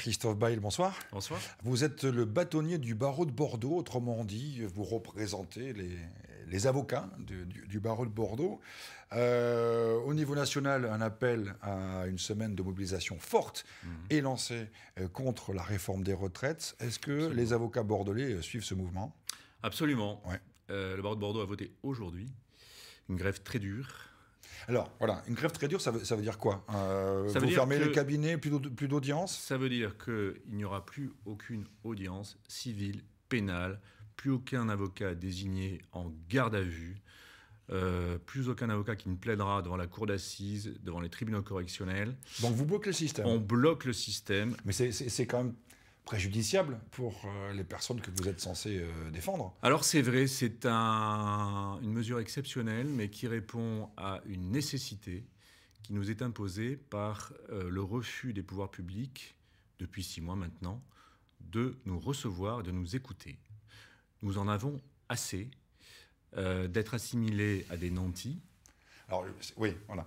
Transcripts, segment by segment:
Christophe Bail, bonsoir. Bonsoir. Vous êtes le bâtonnier du barreau de Bordeaux, autrement dit, vous représentez les, les avocats du, barreau de Bordeaux. Euh, au niveau national, un appel à une semaine de mobilisation forte mhm. est lancé euh, contre la réforme des retraites. Est-ce que les avocats bordelais euh, suivent ce mouvement Absolument. le barreau de Bordeaux a voté aujourd'hui une grève très dure alors, voilà, une grève très dure, ça veut, ça veut dire quoi euh, ça Vous veut fermez le cabinet, cabinets, plus d'audience Ça veut dire qu'il n'y aura plus aucune audience civile, pénale, plus aucun avocat désigné en garde à vue, euh, plus aucun avocat qui ne plaidera devant la cour d'assises, devant les tribunaux correctionnels. Donc vous bloquez le système On bloque le système. Mais c'est quand même préjudiciable pour euh, les personnes que vous êtes censé euh, défendre. Alors c'est vrai, c'est une mesure exceptionnelle, mais qui répond à une nécessité qui nous est imposée par euh, le refus des pouvoirs publics, depuis six mois maintenant, de nous recevoir, de nous écouter. Nous en avons assez d'être assimilés à des nantis. Alors oui, voilà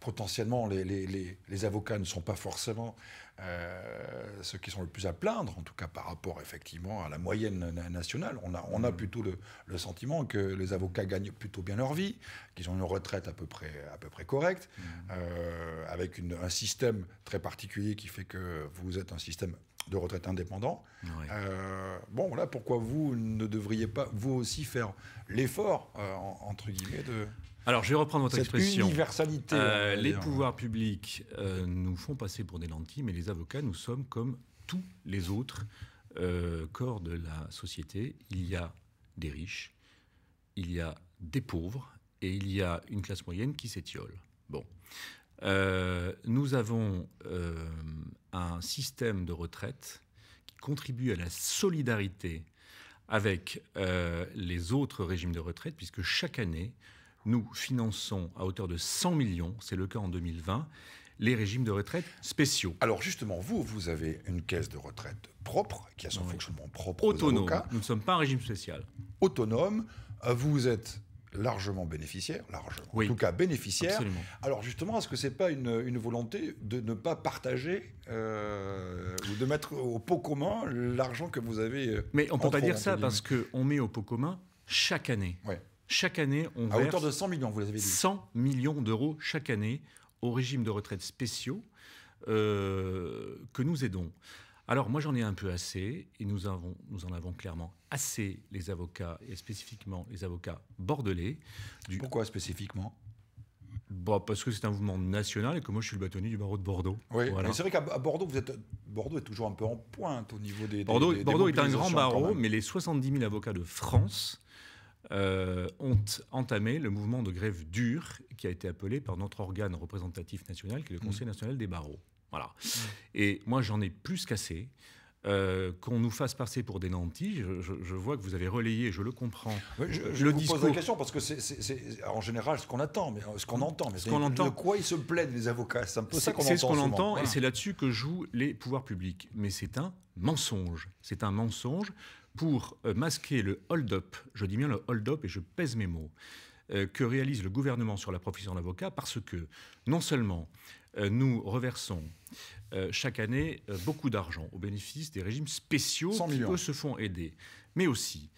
potentiellement les, avocats ne sont pas forcément euh, ceux qui sont le plus à plaindre, en tout cas par rapport effectivement à la moyenne nationale. On a, mmh. plutôt le, sentiment que les avocats gagnent plutôt bien leur vie, qu'ils ont une retraite à peu près, correcte, mmh. euh, avec un système très particulier qui fait que vous êtes un système de retraite indépendant. Euh, bon, voilà pourquoi vous ne devriez pas, vous aussi, faire l'effort, euh, entre guillemets, de... Alors, je vais reprendre votre expression. Euh, les pouvoirs publics nous font passer pour des lentilles, mais les avocats, nous sommes comme tous les autres corps de la société. Il y a des riches, il y a des pauvres, et il y a une classe moyenne qui s'étiole. Bon. nous avons un système de retraite qui contribue à la solidarité avec euh, les autres régimes de retraite, puisque chaque année, nous finançons à hauteur de 100 millions, c'est le cas en 2020, les régimes de retraite spéciaux. Alors justement, vous, vous avez une caisse de retraite propre, qui a son fonctionnement propre. Autonome. nous ne sommes pas un régime spécial. Autonome. Euh, vous êtes largement bénéficiaire, largement, en tout cas bénéficiaire. Alors justement, est-ce que c'est pas une, volonté de ne pas partager euh, ou de mettre au pot commun l'argent que vous avez euh, Mais on ne peut pas dire ça parce qu'on met au pot commun chaque année. Chaque année, on à verse hauteur de 100 millions, vous avez dit. 100 millions d'euros chaque année au régime de retraite spéciaux euh, que nous aidons. Alors moi j'en ai un peu assez, et nous, en avons clairement assez, les avocats, et spécifiquement les avocats bordelais. Pourquoi spécifiquement bah, parce que c'est un mouvement national et que moi je suis le bâtonnier du barreau de Bordeaux. Oui, c'est vrai qu'à Bordeaux, vous êtes, Bordeaux est toujours un peu en pointe au niveau des. Bordeaux, Bordeaux est un grand barreau, mais les 70 000 avocats de France euh, ont entamé le mouvement de grève dure qui a été appelé par notre organe représentatif national, qui est le mmh. Conseil national des barreaux. Voilà. Et moi, j'en ai plus qu'assez. Euh, qu'on nous fasse passer pour des nantis. Je, vois que vous avez relayé, je le comprends. je, le vous pose la question parce que c'est en général ce qu'on attend, mais euh, ce qu'on entend. Mais ce qu'on entend. De quoi ils se plaident les avocats C'est un peu ça qu'on entend. C'est ce qu'on entend et c'est là-dessus que jouent les pouvoirs publics. Mais c'est un mensonge. C'est un mensonge pour euh, masquer le hold-up. Je dis bien le hold-up et je pèse mes mots que réalise le gouvernement sur la profession d'avocat parce que non seulement euh, nous reversons euh, chaque année euh, beaucoup d'argent au bénéfice des régimes spéciaux qui, eux, se font aider. Mais aussi,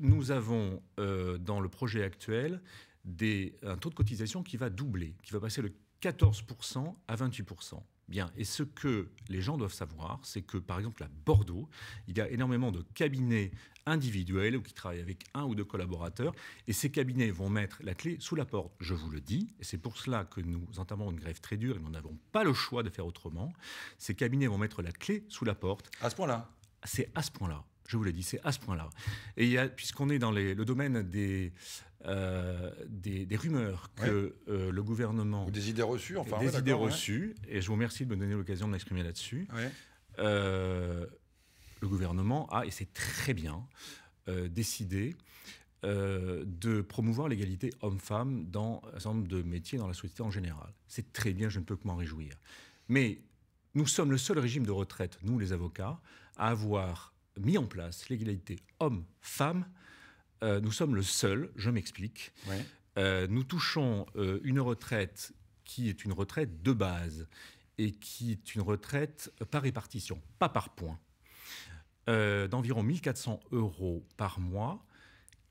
nous avons dans le projet actuel un taux de cotisation qui va doubler, qui va passer de 14% à 28%. Bien. Et ce que les gens doivent savoir, c'est que par exemple à Bordeaux, il y a énormément de cabinets individuels ou qui travaillent avec un ou deux collaborateurs. Et ces cabinets vont mettre la clé sous la porte, je vous le dis. Et c'est pour cela que nous entamons une grève très dure et nous n'avons pas le choix de faire autrement. Ces cabinets vont mettre la clé sous la porte. À ce point-là C'est à ce point-là. Je vous l'ai dit, c'est à ce point-là. Et puisqu'on est dans le domaine des, euh, des, rumeurs que euh, le gouvernement... Ou des idées reçues, enfin. Des idées reçues, et je vous remercie de me donner l'occasion de m'exprimer là-dessus. Euh, le gouvernement a, et c'est très bien, décidé de promouvoir l'égalité homme-femme dans un certain nombre de métiers dans la société en général. C'est très bien, je ne peux que m'en réjouir. Mais nous sommes le seul régime de retraite, nous les avocats, à avoir mis en place l'égalité homme-femme euh, nous sommes le seul, je m'explique. Euh, nous touchons euh, une retraite qui est une retraite de base et qui est une retraite par répartition, pas par point, d'environ 1400 euros par mois,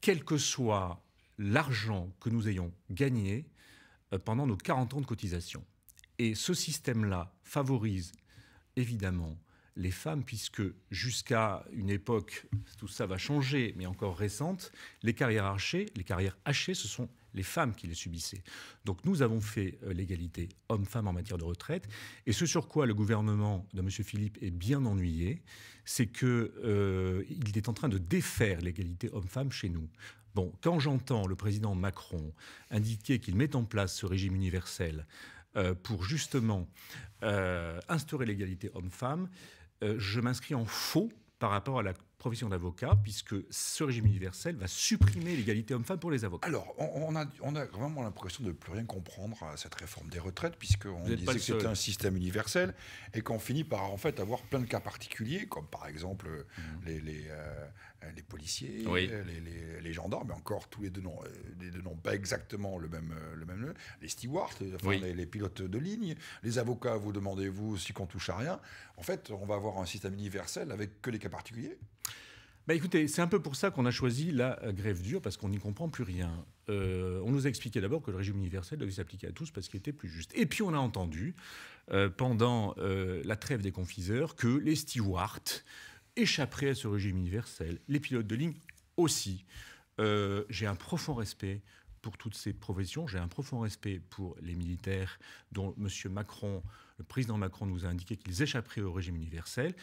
quel que soit l'argent que nous ayons gagné pendant nos 40 ans de cotisation. Et ce système-là favorise évidemment les femmes, puisque jusqu'à une époque, tout ça va changer, mais encore récente, les carrières hachées, les carrières hachées, ce sont les femmes qui les subissaient. Donc nous avons fait euh, l'égalité homme-femme en matière de retraite. Et ce sur quoi le gouvernement de M. Philippe est bien ennuyé, c'est qu'il euh, est en train de défaire l'égalité homme-femme chez nous. Bon, quand j'entends le président Macron indiquer qu'il met en place ce régime universel euh, pour justement euh, instaurer l'égalité homme-femme, euh, je m'inscris en faux par rapport à la profession d'avocat, puisque ce régime universel va supprimer l'égalité homme-femme pour les avocats. Alors, on, a, vraiment l'impression de ne plus rien comprendre à cette réforme des retraites, puisqu'on disait que c'était un système universel, et qu'on finit par en fait avoir plein de cas particuliers, comme par exemple euh, mhm. les, les, euh, policiers, les, gendarmes, mais encore tous euh, les deux noms, pas exactement le même, le même les stewards, les, pilotes de ligne, les avocats, vous demandez-vous si qu'on touche à rien. En fait, on va avoir un système universel avec que les cas particuliers. Bah, écoutez, c'est un peu pour ça qu'on a choisi la euh, grève dure, parce qu'on n'y comprend plus rien. Euh, on nous a expliqué d'abord que le régime universel devait s'appliquer à tous parce qu'il était plus juste. Et puis on a entendu, euh, pendant la trêve des confiseurs, que les stewards échapperaient à ce régime universel, les pilotes de ligne aussi. J'ai un profond respect pour toutes ces professions. J'ai un profond respect pour les militaires dont M. Macron, le président Macron nous a indiqué qu'ils échapperaient au régime universel.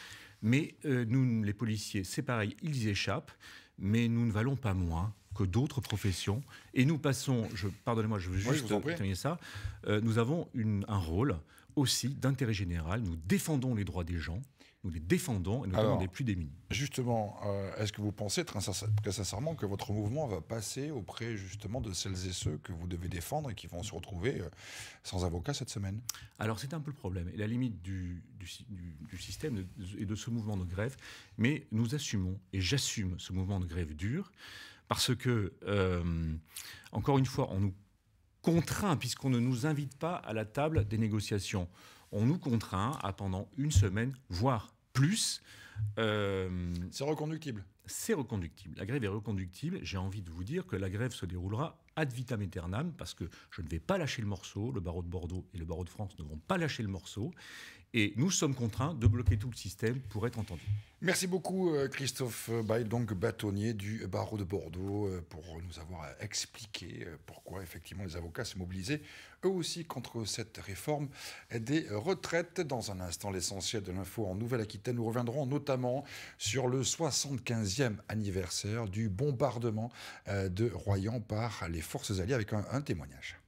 Mais euh, nous, les policiers, c'est pareil, ils échappent, mais nous ne valons pas moins que d'autres professions. Et nous passons, je, pardonnez-moi, je veux juste ça, euh, nous avons un rôle aussi d'intérêt général, nous défendons les droits des gens, nous les défendons, et nous ne des plus démunis. Justement, euh, est-ce que vous pensez très, sincèrement que votre mouvement va passer auprès justement de celles et ceux que vous devez défendre et qui vont se retrouver euh, sans avocat cette semaine Alors c'est un peu le problème, et la limite du, système et de ce mouvement de grève, mais nous assumons, et j'assume ce mouvement de grève dur, parce que, euh, encore une fois, on nous contraint, puisqu'on ne nous invite pas à la table des négociations on nous contraint à pendant une semaine, voire plus. Euh, c'est reconductible c'est reconductible. La grève est reconductible. J'ai envie de vous dire que la grève se déroulera ad vitam aeternam parce que je ne vais pas lâcher le morceau. Le barreau de Bordeaux et le barreau de France ne vont pas lâcher le morceau. Et nous sommes contraints de bloquer tout le système pour être entendus. Merci beaucoup euh, Christophe Bail, donc bâtonnier du barreau de Bordeaux, euh, pour nous avoir euh, expliqué pourquoi effectivement les avocats se mobilisaient eux aussi contre cette réforme des retraites. Dans un instant, l'essentiel de l'info en Nouvelle-Aquitaine, nous reviendrons notamment sur le 75e anniversaire du bombardement euh, de Royan par les forces alliées avec un témoignage.